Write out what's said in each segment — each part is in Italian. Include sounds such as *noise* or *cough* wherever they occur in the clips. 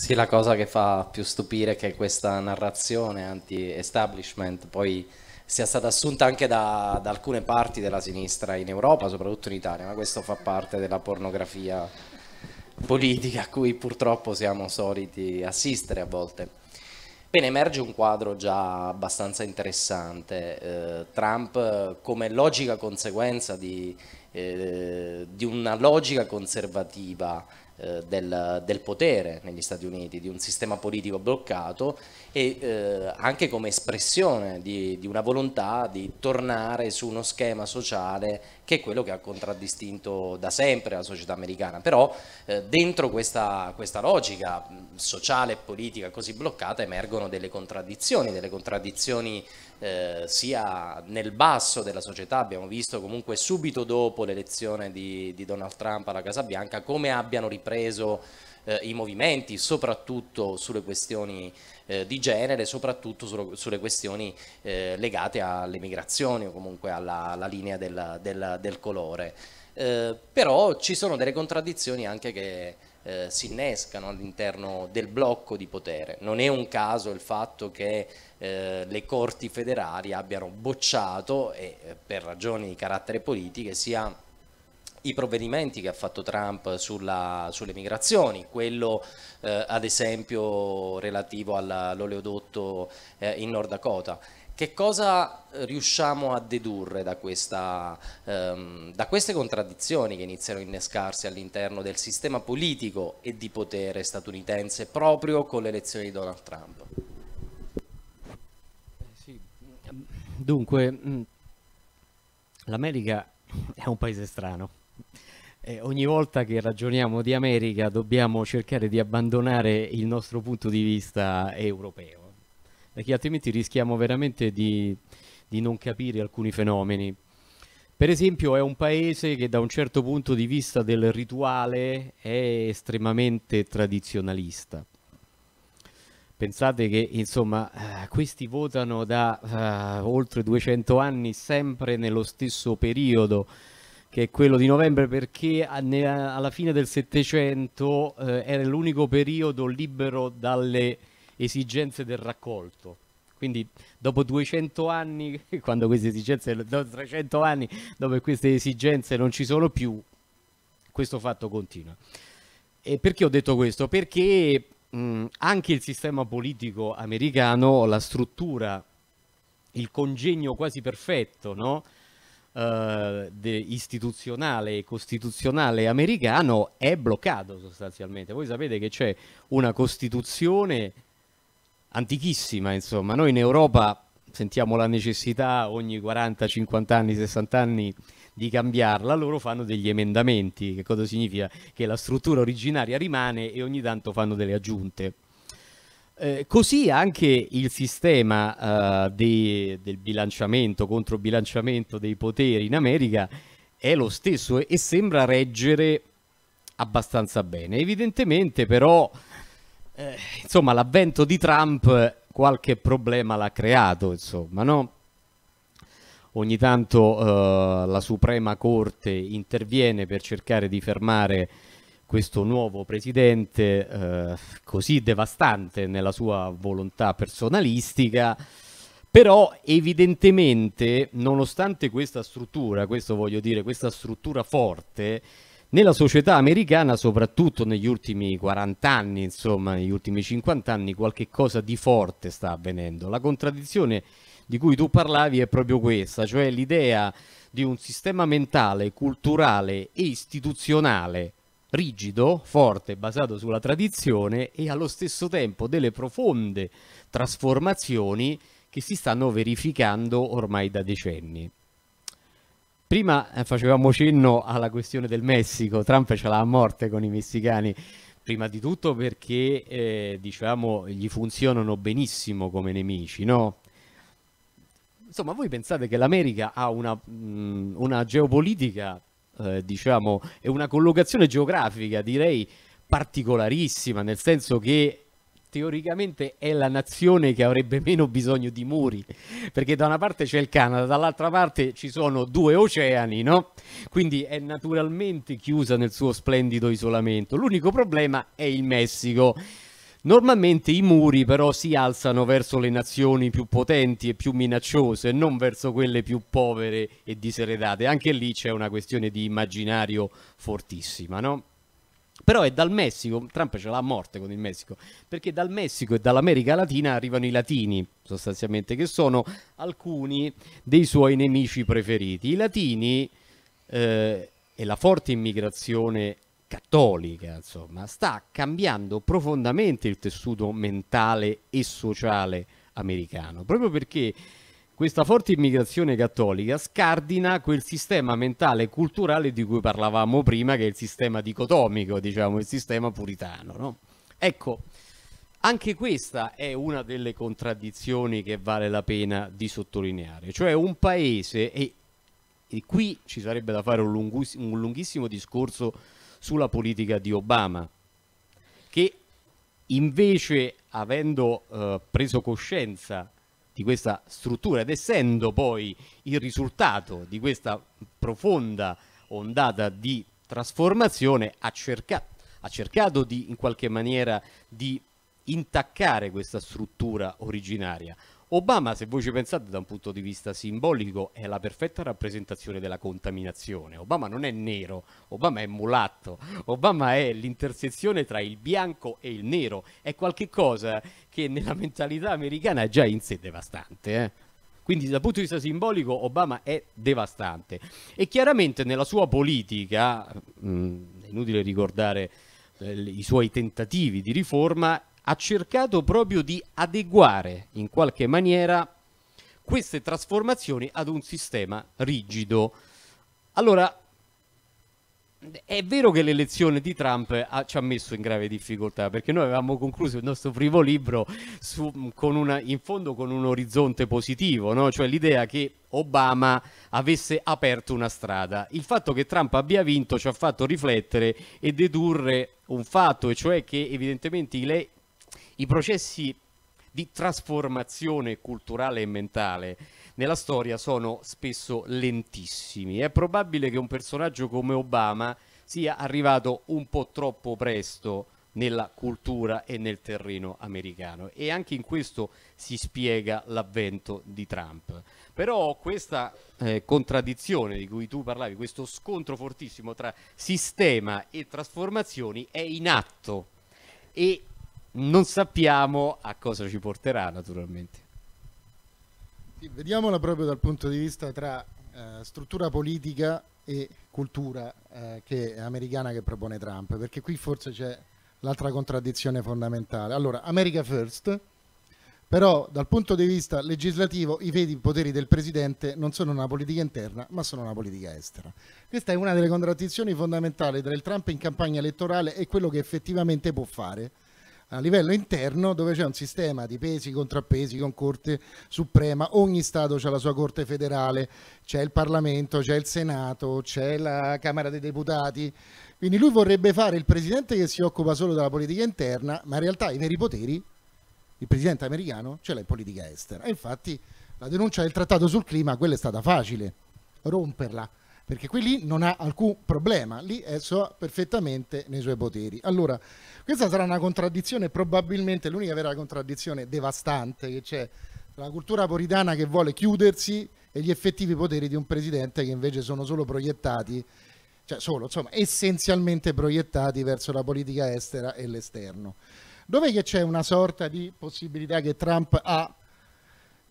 Sì, la cosa che fa più stupire è che questa narrazione anti-establishment poi sia stata assunta anche da, da, alcune parti della sinistra in Europa, soprattutto in Italia, ma questo fa parte della pornografia politica a cui purtroppo siamo soliti assistere a volte. Bene, emerge un quadro già abbastanza interessante. Eh, Trump come logica conseguenza di, eh, di una logica conservativa eh, del, del, potere negli Stati Uniti, di un sistema politico bloccato e eh, anche come espressione di, di, una volontà di tornare su uno schema sociale che è quello che ha contraddistinto da sempre la società americana. Però eh, dentro questa, questa logica mm, sociale e politica così bloccata emergono delle contraddizioni, delle contraddizioni eh, sia nel basso della società, abbiamo visto comunque subito dopo l'elezione di, di Donald Trump alla Casa Bianca come abbiano ripreso eh, i movimenti, soprattutto sulle questioni eh, di genere, soprattutto su, sulle questioni eh, legate alle migrazioni o comunque alla, alla linea della, della, del colore. Eh, però ci sono delle contraddizioni anche che eh, si innescano all'interno del blocco di potere. Non è un caso il fatto che eh, le corti federali abbiano bocciato, e, eh, per ragioni di carattere politico sia i provvedimenti che ha fatto Trump sulla, sulle migrazioni, quello eh, ad esempio relativo all'oleodotto eh, in Nord Dakota. Che cosa eh, riusciamo a dedurre da, questa, ehm, da queste contraddizioni che iniziano a innescarsi all'interno del sistema politico e di potere statunitense proprio con l'elezione di Donald Trump? Dunque, mm, l'America è un paese strano. E ogni volta che ragioniamo di America dobbiamo cercare di abbandonare il nostro punto di vista europeo perché altrimenti rischiamo veramente di, di non capire alcuni fenomeni. Per esempio è un paese che da un certo punto di vista del rituale è estremamente tradizionalista. Pensate che insomma eh, questi votano da uh, oltre 200 anni sempre nello stesso periodo che è quello di novembre perché alla fine del Settecento uh, era l'unico periodo libero dalle esigenze del raccolto. Quindi dopo 200 anni, *laughs* quando queste esigenze, dopo 300 anni, dopo queste esigenze non ci sono più, questo fatto continua. E perché ho detto questo? Perché mh, mm, anche il sistema politico americano, la struttura, il congegno quasi perfetto, no? Uh, istituzionale e costituzionale americano è bloccato sostanzialmente. Voi sapete che c'è una Costituzione antichissima, insomma. Noi in Europa sentiamo la necessità ogni 40, 50 anni, 60 anni di cambiarla, loro fanno degli emendamenti, che cosa significa? Che la struttura originaria rimane e ogni tanto fanno delle aggiunte. Eh, così anche il sistema eh, de, del bilanciamento, controbilanciamento dei poteri in America è lo stesso e, e sembra reggere abbastanza bene. Evidentemente però eh, insomma, l'avvento di Trump qualche problema l'ha creato, insomma, no? Ogni tanto eh, la Suprema Corte interviene per cercare di fermare questo nuovo presidente eh, così devastante nella sua volontà personalistica, però evidentemente, nonostante questa struttura, questo voglio dire, questa struttura forte, nella società americana, soprattutto negli ultimi 40 anni, insomma, negli ultimi 50 anni, qualche cosa di forte sta avvenendo. La contraddizione di cui tu parlavi è proprio questa, cioè l'idea di un sistema mentale, culturale e istituzionale rigido, forte, basato sulla tradizione e allo stesso tempo delle profonde trasformazioni che si stanno verificando ormai da decenni. Prima eh, facevamo cenno alla questione del Messico, Trump ce l'ha a morte con i messicani, prima di tutto perché eh, diciamo gli funzionano benissimo come nemici, no? Insomma, voi pensate che l'America ha una, mh, mm, una geopolitica, eh, diciamo, e una collocazione geografica, direi, particolarissima, nel senso che teoricamente è la nazione che avrebbe meno bisogno di muri, perché da una parte c'è il Canada, dall'altra parte ci sono due oceani, no? Quindi è naturalmente chiusa nel suo splendido isolamento. L'unico problema è il Messico. Normalmente i muri però si alzano verso le nazioni più potenti e più minacciose, non verso quelle più povere e diseredate. Anche lì c'è una questione di immaginario fortissima, no? Però è dal Messico, Trump ce l'ha a morte con il Messico, perché dal Messico e dall'America Latina arrivano i latini, sostanzialmente, che sono alcuni dei suoi nemici preferiti. I latini eh, e la forte immigrazione cattolica, insomma, sta cambiando profondamente il tessuto mentale e sociale americano, proprio perché questa forte immigrazione cattolica scardina quel sistema mentale e culturale di cui parlavamo prima, che è il sistema dicotomico, diciamo, il sistema puritano. No? Ecco, anche questa è una delle contraddizioni che vale la pena di sottolineare, cioè un paese, e, e qui ci sarebbe da fare un, lunghis un lunghissimo discorso sulla politica di Obama, che invece avendo eh, preso coscienza di questa struttura ed essendo poi il risultato di questa profonda ondata di trasformazione ha, cerca ha cercato di in qualche maniera di intaccare questa struttura originaria Obama, se voi ci pensate da un punto di vista simbolico, è la perfetta rappresentazione della contaminazione. Obama non è nero, Obama è mulatto, Obama è l'intersezione tra il bianco e il nero, è qualcosa che nella mentalità americana è già in sé devastante. Eh? Quindi dal punto di vista simbolico Obama è devastante e chiaramente nella sua politica, mh, mm, è inutile ricordare eh, i suoi tentativi di riforma, ha cercato proprio di adeguare in qualche maniera queste trasformazioni ad un sistema rigido. Allora, è vero che l'elezione di Trump ha, ci ha messo in grave difficoltà perché noi avevamo concluso il nostro primo libro su, una, in fondo con un orizzonte positivo, no? cioè l'idea che Obama avesse aperto una strada. Il fatto che Trump abbia vinto ci ha fatto riflettere e dedurre un fatto, e cioè che evidentemente i, le- i processi di trasformazione culturale e mentale nella storia sono spesso lentissimi. È probabile che un personaggio come Obama sia arrivato un po' troppo presto nella cultura e nel terreno americano e anche in questo si spiega l'avvento di Trump. Però questa eh, contraddizione di cui tu parlavi, questo scontro fortissimo tra sistema e trasformazioni è in atto e non sappiamo a cosa ci porterà naturalmente. Sì, vediamola proprio dal punto di vista tra eh, struttura politica e cultura eh, che americana che propone Trump, perché qui forse c'è l'altra contraddizione fondamentale. Allora, America First, però dal punto di vista legislativo i veri poteri del Presidente non sono una politica interna, ma sono una politica estera. Questa è una delle contraddizioni fondamentali tra il Trump in campagna elettorale e quello che effettivamente può fare a livello interno dove c'è un sistema di pesi, contrappesi con Corte Suprema, ogni Stato ha la sua Corte federale, c'è il Parlamento, c'è il Senato, c'è la Camera dei Deputati. Quindi lui vorrebbe fare il presidente che si occupa solo della politica interna, ma in realtà i veri poteri il presidente americano ce l'ha in politica estera. E infatti la denuncia del trattato sul clima, quella è stata facile, romperla perché qui lì non ha alcun problema, lì è perfettamente nei suoi poteri. Allora, questa sarà una contraddizione, probabilmente l'unica vera contraddizione devastante che c'è tra la cultura puritana che vuole chiudersi e gli effettivi poteri di un presidente che invece sono solo proiettati, cioè solo, insomma, essenzialmente proiettati verso la politica estera e l'esterno. Dov'è che c'è una sorta di possibilità che Trump ha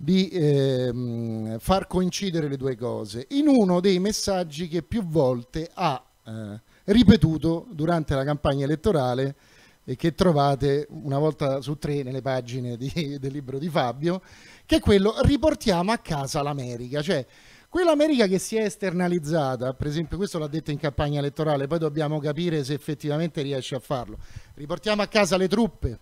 di eh, far coincidere le due cose in uno dei messaggi che più volte ha eh, ripetuto durante la campagna elettorale e che trovate una volta su tre nelle pagine di, *laughs* del libro di Fabio, che è quello riportiamo a casa l'America, cioè quell'America che si è esternalizzata, per esempio questo l'ha detto in campagna elettorale, poi dobbiamo capire se effettivamente riesce a farlo, riportiamo a casa le truppe,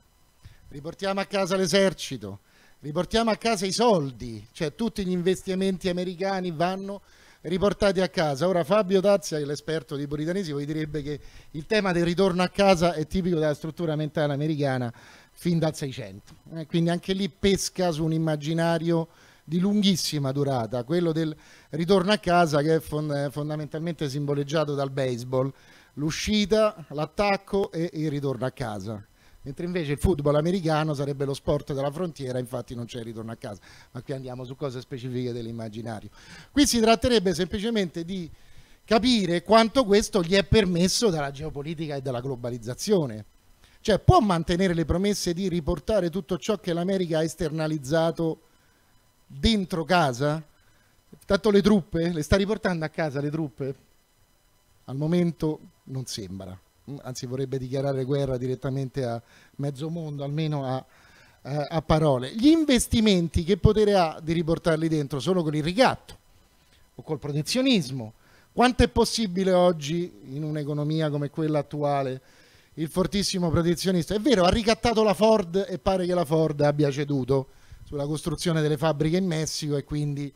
riportiamo a casa l'esercito, riportiamo a casa i soldi, cioè tutti gli investimenti americani vanno riportati a casa. Ora Fabio Tazia, che è l'esperto di puritanesi, vi direbbe che il tema del ritorno a casa è tipico della struttura mentale americana fin dal 600. Eh, quindi anche lì pesca su un immaginario di lunghissima durata, quello del ritorno a casa che è fond eh, fondamentalmente simboleggiato dal baseball, l'uscita, l'attacco e il ritorno a casa mentre invece il football americano sarebbe lo sport della frontiera, infatti non c'è ritorno a casa, ma qui andiamo su cose specifiche dell'immaginario. Qui si tratterebbe semplicemente di capire quanto questo gli è permesso dalla geopolitica e dalla globalizzazione. Cioè può mantenere le promesse di riportare tutto ciò che l'America ha esternalizzato dentro casa? Tanto le truppe, le sta riportando a casa le truppe? Al momento non sembra. Mm, anzi vorrebbe dichiarare guerra direttamente a mezzo mondo, almeno a, a, a parole. Gli investimenti che potere ha di riportarli dentro Solo con il ricatto o col protezionismo. Quanto è possibile oggi in un'economia come quella attuale? il fortissimo protezionista. È vero, ha ricattato la Ford e pare che la Ford abbia ceduto sulla costruzione delle fabbriche in Messico e quindi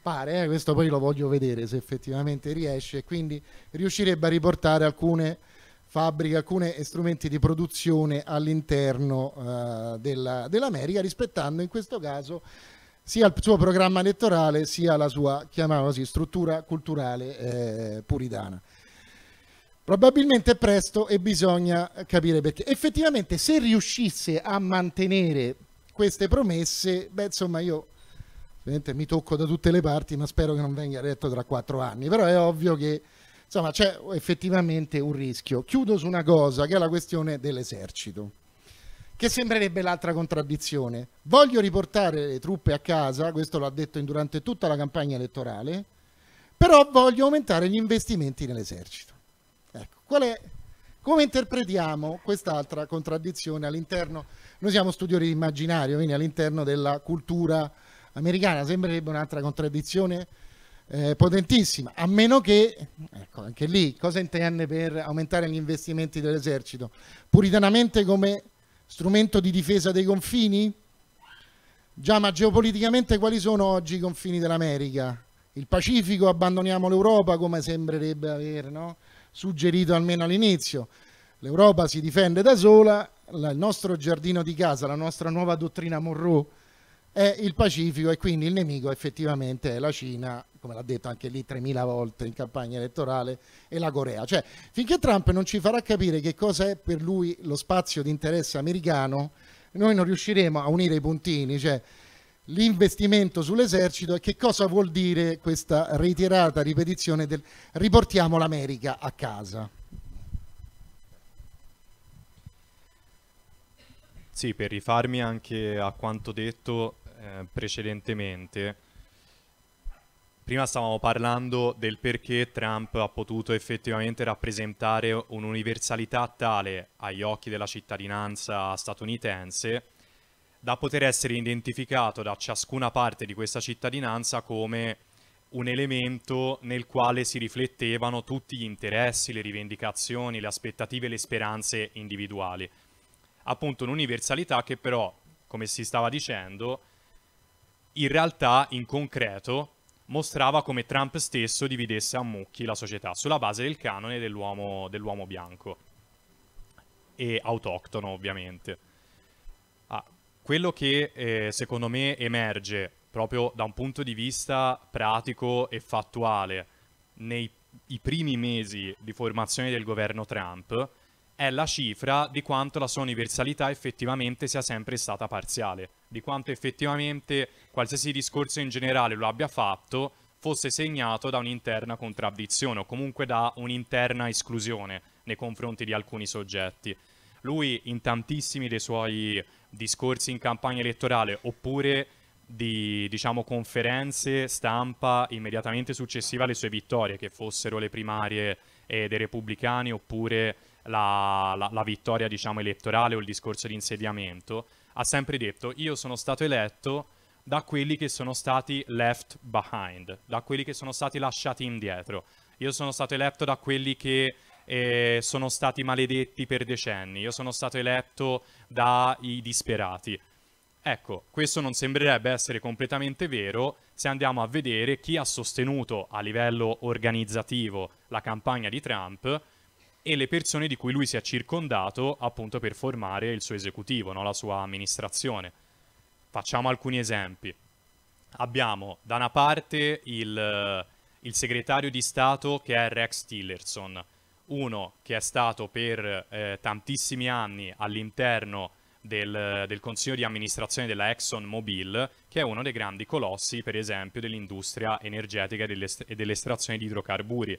pare, eh, questo poi lo voglio vedere se effettivamente riesce, e quindi riuscirebbe a riportare alcune fabbrica alcuni strumenti di produzione all'interno eh, della, dell'America, rispettando in questo caso sia il suo programma elettorale sia la sua, così, struttura culturale eh, puritana. Probabilmente è presto e bisogna capire perché. Effettivamente se riuscisse a mantenere queste promesse, beh insomma io mi tocco da tutte le parti ma spero che non venga retto tra quattro anni, però è ovvio che Insomma, c'è effettivamente un rischio. Chiudo su una cosa, che è la questione dell'esercito, che sembrerebbe l'altra contraddizione. Voglio riportare le truppe a casa, questo l'ha detto durante tutta la campagna elettorale, però voglio aumentare gli investimenti nell'esercito. Ecco, qual è come interpretiamo quest'altra contraddizione all'interno? Noi siamo studiori di immaginario, quindi all'interno della cultura americana sembrerebbe un'altra contraddizione eh, potentissima, a meno che, ecco anche lì, cosa intende per aumentare gli investimenti dell'esercito? Puritanamente come strumento di difesa dei confini? Già, ma geopoliticamente quali sono oggi i confini dell'America? Il Pacifico, abbandoniamo l'Europa come sembrerebbe aver no? suggerito almeno all'inizio. L'Europa si difende da sola, il nostro giardino di casa, la nostra nuova dottrina Monroe è il Pacifico e quindi il nemico effettivamente è la Cina, come l'ha detto anche lì 3.000 volte in campagna elettorale, e la Corea. Cioè, finché Trump non ci farà capire che cosa è per lui lo spazio di interesse americano, noi non riusciremo a unire i puntini, cioè l'investimento sull'esercito e che cosa vuol dire questa ritirata ripetizione del riportiamo l'America a casa. Sì, per rifarmi anche a quanto detto, eh, precedentemente, prima stavamo parlando del perché Trump ha potuto effettivamente rappresentare un'universalità tale agli occhi della cittadinanza statunitense da poter essere identificato da ciascuna parte di questa cittadinanza come un elemento nel quale si riflettevano tutti gli interessi, le rivendicazioni, le aspettative e le speranze individuali. Appunto un'universalità che però, come si stava dicendo, in realtà in concreto mostrava come Trump stesso dividesse a mucchi la società sulla base del canone dell'uomo, dell'uomo bianco e autoctono ovviamente. Ah, quello che eh, secondo me emerge proprio da un punto di vista pratico e fattuale nei primi mesi di formazione del governo Trump è la cifra di quanto la sua universalità effettivamente sia sempre stata parziale, di quanto effettivamente qualsiasi discorso in generale lo abbia fatto fosse segnato da un'interna contraddizione o comunque da un'interna esclusione nei confronti di alcuni soggetti. Lui in tantissimi dei suoi discorsi in campagna elettorale oppure di diciamo, conferenze stampa immediatamente successive alle sue vittorie, che fossero le primarie eh, dei repubblicani oppure la, la, la vittoria diciamo, elettorale o il discorso di insediamento, ha sempre detto io sono stato eletto da quelli che sono stati left behind, da quelli che sono stati lasciati indietro. Io sono stato eletto da quelli che eh, sono stati maledetti per decenni, io sono stato eletto dai disperati. Ecco, questo non sembrerebbe essere completamente vero se andiamo a vedere chi ha sostenuto a livello organizzativo la campagna di Trump e le persone di cui lui si è circondato appunto per formare il suo esecutivo, no? la sua amministrazione. Facciamo alcuni esempi. Abbiamo da una parte il, eh, il segretario di Stato che è Rex Tillerson, uno che è stato per eh, tantissimi anni all'interno del, del, consiglio di amministrazione della ExxonMobil, che è uno dei grandi colossi, per esempio, dell'industria energetica e dell'estrazione di idrocarburi.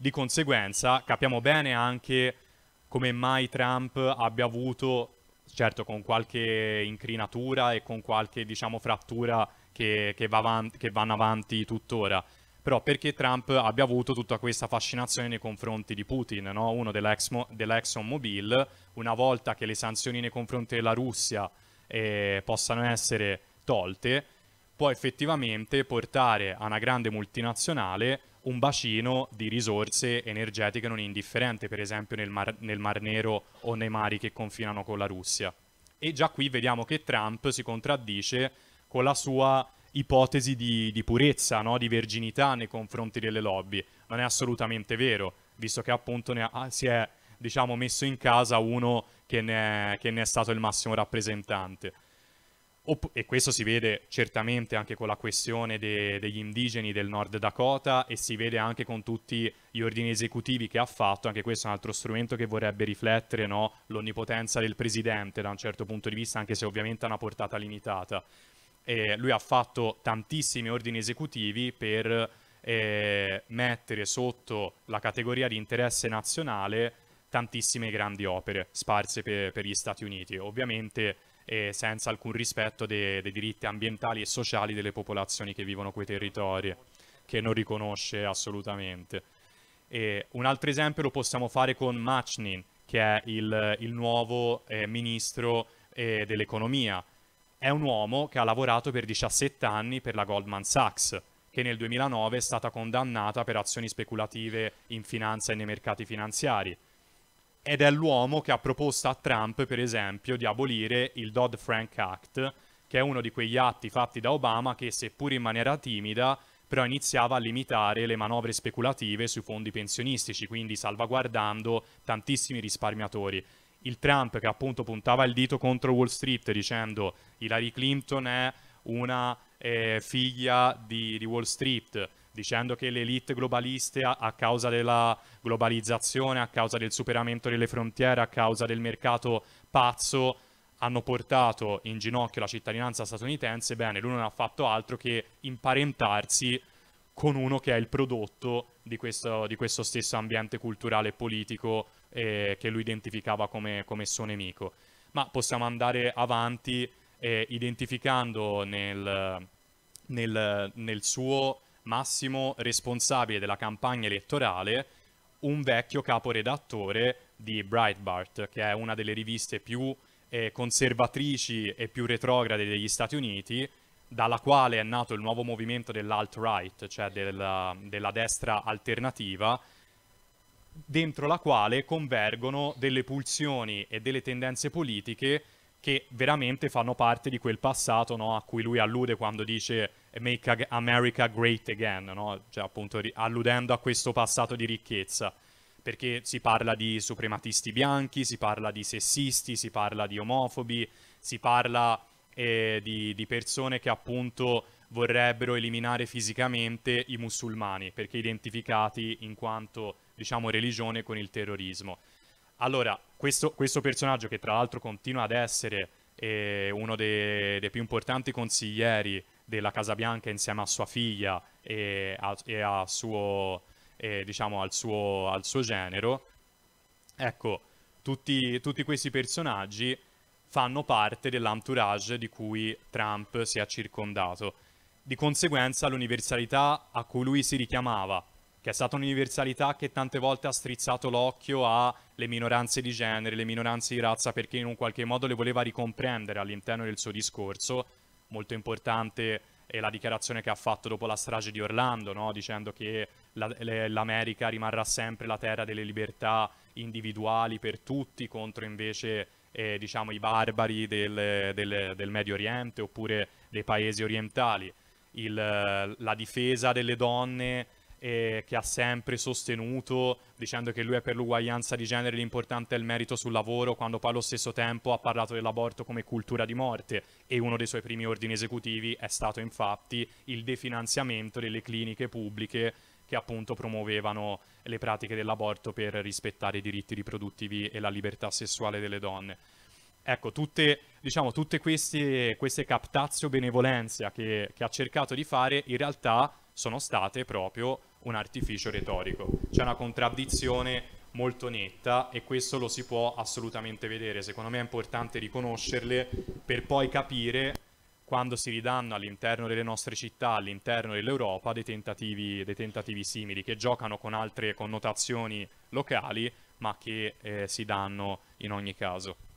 Di conseguenza capiamo bene anche come mai Trump abbia avuto, certo con qualche incrinatura e con qualche diciamo, frattura che, che, va avanti, che vanno avanti tuttora, però perché Trump abbia avuto tutta questa fascinazione nei confronti di Putin, no? uno dell'ExxonMobil, una volta che le sanzioni nei confronti della Russia eh, possano essere tolte, può effettivamente portare a una grande multinazionale un bacino di risorse energetiche non indifferente, per esempio nel Mar, nel Mar Nero o nei mari che confinano con la Russia. E già qui vediamo che Trump si contraddice con la sua ipotesi di, di purezza, no? di verginità nei confronti delle lobby. Non è assolutamente vero, visto che appunto ha, ah, si è diciamo, messo in casa uno che ne, è, che ne è stato il massimo rappresentante e questo si vede certamente anche con la questione de degli indigeni del Nord Dakota e si vede anche con tutti gli ordini esecutivi che ha fatto, anche questo è un altro strumento che vorrebbe riflettere no? l'onnipotenza del presidente da un certo punto di vista, anche se ovviamente ha una portata limitata. E lui ha fatto tantissimi ordini esecutivi per eh, mettere sotto la categoria di interesse nazionale tantissime grandi opere sparse per, per gli Stati Uniti. Ovviamente e senza alcun rispetto dei, dei diritti ambientali e sociali delle popolazioni che vivono quei territori, che non riconosce assolutamente. E un altro esempio lo possiamo fare con Machnin, che è il, il nuovo eh, ministro eh, dell'economia. È un uomo che ha lavorato per 17 anni per la Goldman Sachs, che nel 2009 è stata condannata per azioni speculative in finanza e nei mercati finanziari ed è l'uomo che ha proposto a Trump, per esempio, di abolire il Dodd-Frank Act, che è uno di quegli atti fatti da Obama che, seppur in maniera timida, però iniziava a limitare le manovre speculative sui fondi pensionistici, quindi salvaguardando tantissimi risparmiatori. Il Trump che appunto puntava il dito contro Wall Street dicendo Hillary Clinton è una eh, figlia di, di Wall Street, dicendo che le elite globaliste a, causa della globalizzazione, a causa del superamento delle frontiere, a causa del mercato pazzo, hanno portato in ginocchio la cittadinanza statunitense, bene, lui non ha fatto altro che imparentarsi con uno che è il prodotto di questo, di questo stesso ambiente culturale e politico eh, che lui identificava come, come suo nemico. Ma possiamo andare avanti eh, identificando nel, nel, nel suo massimo responsabile della campagna elettorale un vecchio caporedattore di Breitbart, che è una delle riviste più eh, conservatrici e più retrograde degli Stati Uniti, dalla quale è nato il nuovo movimento dell'alt-right, cioè della, della destra alternativa, dentro la quale convergono delle pulsioni e delle tendenze politiche che veramente fanno parte di quel passato no, a cui lui allude quando dice Make America Great Again, no? cioè, appunto alludendo a questo passato di ricchezza, perché si parla di suprematisti bianchi, si parla di sessisti, si parla di omofobi, si parla eh, di, di persone che appunto vorrebbero eliminare fisicamente i musulmani, perché identificati in quanto, diciamo, religione con il terrorismo. Allora, questo, questo personaggio che tra l'altro continua ad essere eh, uno dei, dei più importanti consiglieri della Casa Bianca insieme a sua figlia e, a, e a suo, eh, diciamo, al, suo, al, suo, genero. Ecco, tutti, tutti questi personaggi fanno parte dell'entourage di cui Trump si è circondato. Di conseguenza l'universalità a cui lui si richiamava che è stata un'universalità che tante volte ha strizzato l'occhio alle minoranze di genere, le minoranze di razza, perché in un qualche modo le voleva ricomprendere all'interno del suo discorso. Molto importante è la dichiarazione che ha fatto dopo la strage di Orlando, no? dicendo che la, le, l'America rimarrà sempre la terra delle libertà individuali per tutti contro invece eh, diciamo, i barbari del, del, del Medio Oriente oppure dei paesi orientali. Il, la difesa delle donne eh, che ha sempre sostenuto dicendo che lui è per l'uguaglianza di genere l'importante è il merito sul lavoro, quando poi allo stesso tempo ha parlato dell'aborto come cultura di morte e uno dei suoi primi ordini esecutivi è stato infatti il definanziamento delle cliniche pubbliche che appunto promuovevano le pratiche dell'aborto per rispettare i diritti riproduttivi e la libertà sessuale delle donne. Ecco, tutte, diciamo, tutte queste, queste captazio benevolenza che, che ha cercato di fare in realtà sono state proprio un artificio retorico. C'è una contraddizione molto netta e questo lo si può assolutamente vedere. Secondo me è importante riconoscerle per poi capire quando si ridanno all'interno delle nostre città, all'interno dell'Europa, dei tentativi, dei tentativi, simili che giocano con altre connotazioni locali ma che eh, si danno in ogni caso.